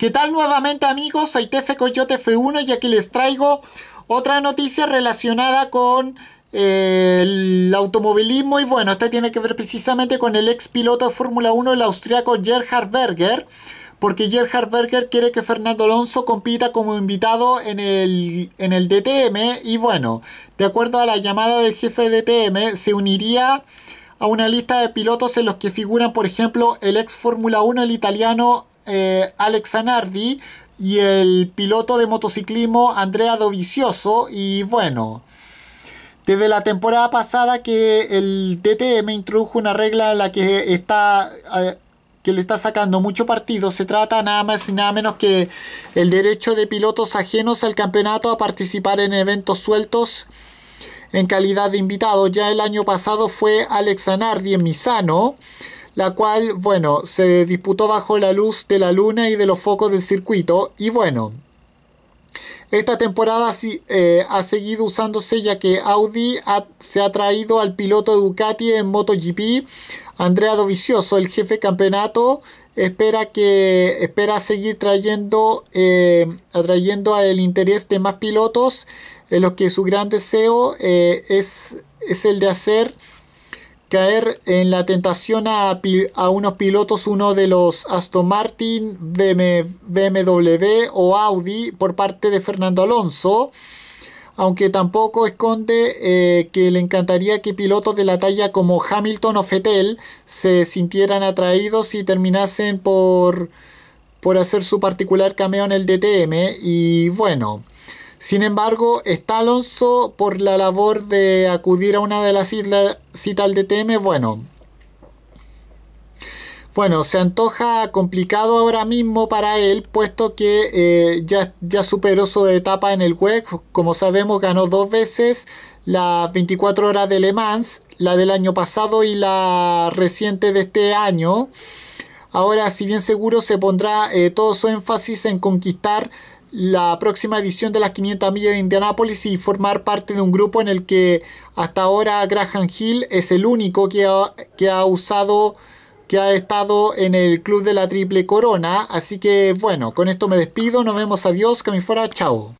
¿Qué tal nuevamente amigos? Soy TF Coyote F1 y aquí les traigo otra noticia relacionada con eh, el automovilismo y bueno, esta tiene que ver precisamente con el ex piloto de Fórmula 1, el austriaco Gerhard Berger, porque Gerhard Berger quiere que Fernando Alonso compita como invitado en el, en el DTM y bueno, de acuerdo a la llamada del jefe de DTM, se uniría a una lista de pilotos en los que figuran, por ejemplo, el ex Fórmula 1, el italiano eh, Alex Anardi y el piloto de motociclismo Andrea Dovicioso. Y bueno, desde la temporada pasada que el TTM introdujo una regla a la que está... Eh, que le está sacando mucho partido, se trata nada más y nada menos que el derecho de pilotos ajenos al campeonato a participar en eventos sueltos en calidad de invitado. Ya el año pasado fue Alex Anardi en Misano, la cual, bueno, se disputó bajo la luz de la luna y de los focos del circuito, y bueno, esta temporada eh, ha seguido usándose ya que Audi se ha traído al piloto Ducati en MotoGP, Andrea Dovizioso, el jefe de campeonato, espera que espera seguir trayendo eh, atrayendo el interés de más pilotos en los que su gran deseo eh, es, es el de hacer caer en la tentación a, unos pilotos, uno de los Aston Martin, BMW o Audi por parte de Fernando Alonso, aunque tampoco esconde eh, que le encantaría que pilotos de la talla como Hamilton o Fettel se sintieran atraídos y terminasen por, por hacer su particular cameo en el DTM y bueno. Sin embargo, está Alonso por la labor de acudir a una de las citas de DTM. Bueno, bueno, se antoja complicado ahora mismo para él, puesto que eh, ya, ya, superó su etapa en el web. Como sabemos, ganó dos veces las 24 horas de Le Mans, la del año pasado y la reciente de este año. Ahora, si bien seguro, se pondrá eh, todo su énfasis en conquistar la próxima edición de las 500 millas de Indianápolis y formar parte de un grupo en el que hasta ahora Graham Hill es el único que ha, que ha usado que ha estado en el club de la triple corona así que bueno con esto me despido nos vemos adiós que me fuera chao